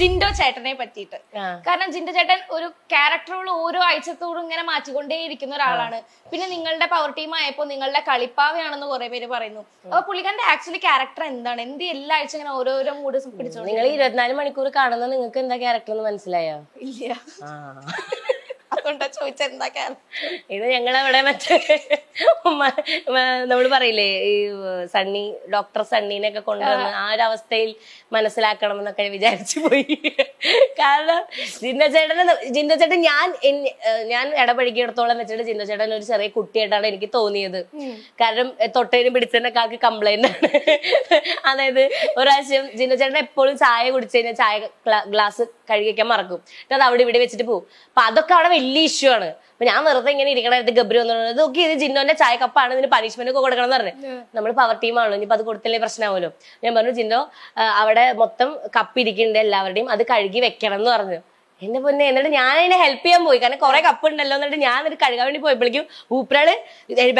ജിൻഡോ ചേട്ടനെ പറ്റിയിട്ട് കാരണം ജിൻഡോ ചേട്ടൻ ഒരു ക്യാരക്ടറുകൾ ഓരോ ആഴ്ചത്തോടും ഇങ്ങനെ മാറ്റിക്കൊണ്ടേ ഇരിക്കുന്ന ഒരാളാണ് പിന്നെ നിങ്ങളുടെ പവർ ടീം ആയപ്പോൾ നിങ്ങളുടെ കളിപ്പാവയാണെന്ന് കുറെ പേര് പറയുന്നു അപ്പൊ പുള്ളിക്കാരന്റെ ആക്ച്വലി ക്യാരക്ടർ എന്താണ് എന്ത് എല്ലാ ആഴ്ച ഇങ്ങനെ ഓരോരോ മൂഡ് പിടിച്ചോളൂ നിങ്ങൾ ഇരുപത്തിനാല് മണിക്കൂർ കാണുന്ന നിങ്ങൾക്ക് എന്താ ക്യാരക്ടർ എന്ന് മനസ്സിലായോ ഇല്ല അതുകൊണ്ടാ ചോദിച്ചെന്താ കാരണം ഇത് ഞങ്ങളവിടെ മറ്റേ നമ്മൾ പറയില്ലേ ഈ സണ്ണി ഡോക്ടർ ഒക്കെ കൊണ്ടുവന്ന് ആ ഒരു അവസ്ഥയിൽ മനസ്സിലാക്കണം എന്നൊക്കെ വിചാരിച്ചു പോയി കാരണം ജിന്നച്ചേട്ടന് ജിന്നച്ചേട്ടൻ ഞാൻ ഞാൻ ഇടപഴകിയിടത്തോളം വെച്ചിട്ട് ജിന്നച്ചേട്ടൻ ഒരു ചെറിയ കുട്ടിയായിട്ടാണ് എനിക്ക് തോന്നിയത് കാരണം തൊട്ടേനും പിടിച്ചതിനൊക്കെ ആൾക്ക് കംപ്ലൈന്റ് ആണ് അതായത് ഒരാവശ്യം ജിന്നച്ചേട്ടൻ എപ്പോഴും ചായ കുടിച്ചു കഴിഞ്ഞാൽ ചായ ഗ്ലാസ് കഴുകിക്കാൻ മറക്കും അത് അവിടെ ഇവിടെ വെച്ചിട്ട് പോകും അപ്പൊ അതൊക്കെ അവിടെ വലിയ ഇഷ്യൂ ആണ് അപ്പൊ ഞാൻ വെറുതെ ഇങ്ങനെ ഇരിക്കണത് ഗബ്രി എന്ന് പറയുന്നത് നോക്കി ഇത് ജിന്നോന്റെ ചായ കപ്പാണ് ഇതിന് പനിഷ്മെന്റ് ഒക്കെ കൊടുക്കണം എന്ന് പറഞ്ഞു നമ്മൾ പവർ ടീമാണല്ലോ ഇനിയിപ്പോ അത് കൊടുത്തില്ലേ പ്രശ്നമാവല്ലോ ഞാൻ പറഞ്ഞു ജിന്നോ അവിടെ മൊത്തം കപ്പ് ഇരിക്കുന്നുണ്ട് എല്ലാവരുടെയും അത് കഴുകി വെക്കണം എന്ന് പറഞ്ഞു എന്റെ പൊന്നെ എന്നിട്ട് ഞാൻ അതിനെ ഹെൽപ്പ് ചെയ്യാൻ പോയി കാരണം കൊറേ കപ്പ് ഉണ്ടല്ലോ എന്നിട്ട് ഞാൻ എന്നിട്ട് കഴുകാൻ വേണ്ടി പോയപ്പോഴേക്കും ഊപ്പറാള്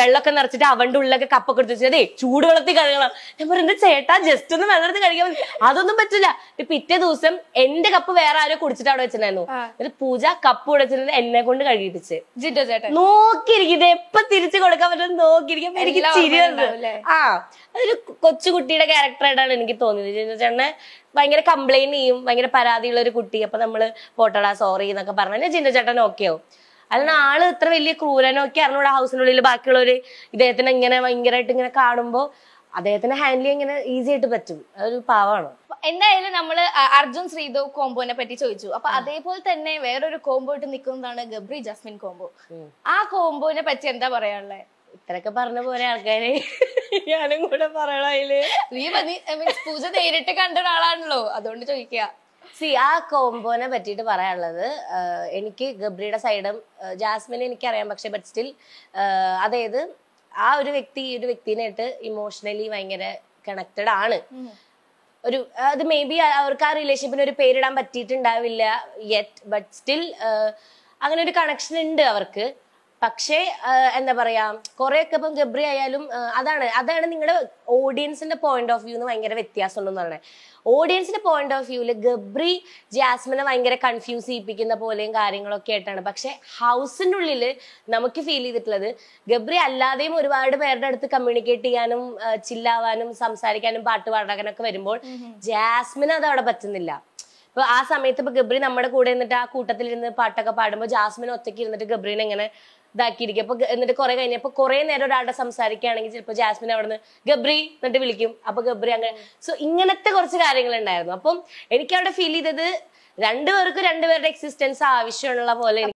വെള്ളമൊക്കെ നിറച്ചിട്ട് അവന്റെ ഉള്ളിലൊക്കെ കപ്പൊക്കെ എടുത്ത് വെച്ചിട്ട് ചൂട് വെള്ളത്തിൽ കഴുകണം ഞാൻ പറയുന്നത് ചേട്ടാ ജസ്റ്റ് ഒന്ന് എടുത്ത് കഴുകാൻ അതൊന്നും പറ്റില്ല പിറ്റേ ദിവസം എന്റെ കപ്പ് വേറെ ആരോ കുടിച്ചിട്ട് അവിടെ വെച്ചിട്ടുണ്ടായിരുന്നു എന്നിട്ട് പൂജ കപ്പ് കുടിച്ചിട്ട് എന്നെ കൊണ്ട് കഴുകിപ്പിച്ച് ജിറ്റോ ചേട്ടൻ നോക്കിയിരിക്കും എപ്പൊ തിരിച്ചു കൊടുക്കാൻ പറ്റും നോക്കിയിരിക്കും എനിക്ക് ചിരി ആ അതൊരു കൊച്ചുകുട്ടിയുടെ ക്യാരക്ടറായിട്ടാണ് എനിക്ക് തോന്നിയത് ചേട്ടനെ ഭയങ്കര കംപ്ലൈന്റ് ചെയ്യും ഭയങ്കര പരാതിയുള്ള ഒരു കുട്ടി അപ്പൊ നമ്മള് പോട്ടടാ സോറി എന്നൊക്കെ പറഞ്ഞു ചിന്ന ചേട്ടൻ അല്ലെങ്കിൽ ആള് ഇത്ര വലിയ ക്രൂരനൊക്കെ അറിഞ്ഞൂടെ ഹൗസിനുള്ളിൽ ബാക്കിയുള്ളവര് ഇദ്ദേഹത്തിന് ഇങ്ങനെ ഭയങ്കരമായിട്ട് ഇങ്ങനെ കാണുമ്പോൾ അദ്ദേഹത്തിന് ഹാൻഡിൽ ഇങ്ങനെ ഈസി ആയിട്ട് പറ്റും അതൊരു പാവാണ് എന്തായാലും നമ്മൾ അർജുൻ ശ്രീദേവ് കോംബോനെ പറ്റി ചോദിച്ചു അപ്പൊ അതേപോലെ തന്നെ വേറൊരു കോംബോ ആയിട്ട് നിൽക്കുന്നതാണ് ഗബ്രി ജസ്മിൻ കോംബോ ആ കോംബോനെ പറ്റി എന്താ പറയാനുള്ളത് ഇത്രയൊക്കെ പറഞ്ഞ പോലെ ആൾക്കാര് ഞാനും കൂടെ പറയണ അതില് നീ പൂജ നേരിട്ട് കണ്ട ഒരാളാണല്ലോ അതുകൊണ്ട് ചോദിക്കുക സി ആ കോംബോനെ പറ്റിയിട്ട് പറയാനുള്ളത് എനിക്ക് ഗബ്രിയുടെ സൈഡും ജാസ്മിനെ എനിക്കറിയാം പക്ഷെ ബട്ട് സ്റ്റിൽ അതായത് ആ ഒരു വ്യക്തി ഈ ഒരു വ്യക്തിനായിട്ട് ഇമോഷണലി ഭയങ്കര കണക്റ്റഡ് ആണ് ഒരു അത് മേ ബി അവർക്ക് ആ റിലേഷൻഷിപ്പിന് ഒരു പേരിടാൻ പറ്റിയിട്ടുണ്ടാവില്ല യെറ്റ് ബട്ട് സ്റ്റിൽ അങ്ങനെ ഒരു കണക്ഷൻ ഉണ്ട് അവർക്ക് പക്ഷേ എന്താ പറയാ കുറെയൊക്കെ ഇപ്പം ഗബ്രി ആയാലും അതാണ് അതാണ് നിങ്ങളുടെ ഓഡിയൻസിന്റെ പോയിന്റ് ഓഫ് വ്യൂന്ന് ഭയങ്കര വ്യത്യാസം ഉണ്ടെന്ന് പറയണേ ഓഡിയൻസിന്റെ പോയിന്റ് ഓഫ് വ്യൂല് ഗബ്രി ജാസ്മിനെ ഭയങ്കര കൺഫ്യൂസ് ചെയ്യിപ്പിക്കുന്ന പോലെയും കാര്യങ്ങളൊക്കെ ആയിട്ടാണ് പക്ഷെ ഹൗസിൻ്റെ ഉള്ളിൽ നമുക്ക് ഫീൽ ചെയ്തിട്ടുള്ളത് ഗബ്രി അല്ലാതെയും ഒരുപാട് പേരുടെ അടുത്ത് കമ്മ്യൂണിക്കേറ്റ് ചെയ്യാനും ചില്ലാവാനും സംസാരിക്കാനും പാട്ട് പാടാനൊക്കെ വരുമ്പോൾ ജാസ്മിന് അത് അവിടെ പറ്റുന്നില്ല അപ്പൊ ആ സമയത്ത് ഇപ്പൊ ഗബ്രി നമ്മുടെ കൂടെ നിന്നിട്ട് ആ കൂട്ടത്തിൽ ഇരുന്ന് പാട്ടൊക്കെ പാടുമ്പോൾ ജാസ്മിൻ ഒറ്റയ്ക്ക് ഇരുന്നിട്ട് ഗബ്രീനെ ഇങ്ങനെ ഇതാക്കിയിരിക്കും അപ്പൊ എന്നിട്ട് കുറെ കഴിഞ്ഞപ്പോൾ കുറെ നേരം ഒരാളുടെ സംസാരിക്കുകയാണെങ്കിൽ ചിലപ്പോൾ ജാസ്മിൻ അവിടുന്ന് ഗബ്രി എന്നിട്ട് വിളിക്കും അപ്പൊ ഗബ്രി അങ്ങനെ സോ ഇങ്ങനത്തെ കുറച്ച് കാര്യങ്ങൾ ഉണ്ടായിരുന്നു അപ്പം എനിക്ക് അവിടെ ഫീൽ ചെയ്തത് രണ്ടുപേർക്കും രണ്ടുപേരുടെ എക്സിസ്റ്റൻസ് ആവശ്യമുള്ള പോലെ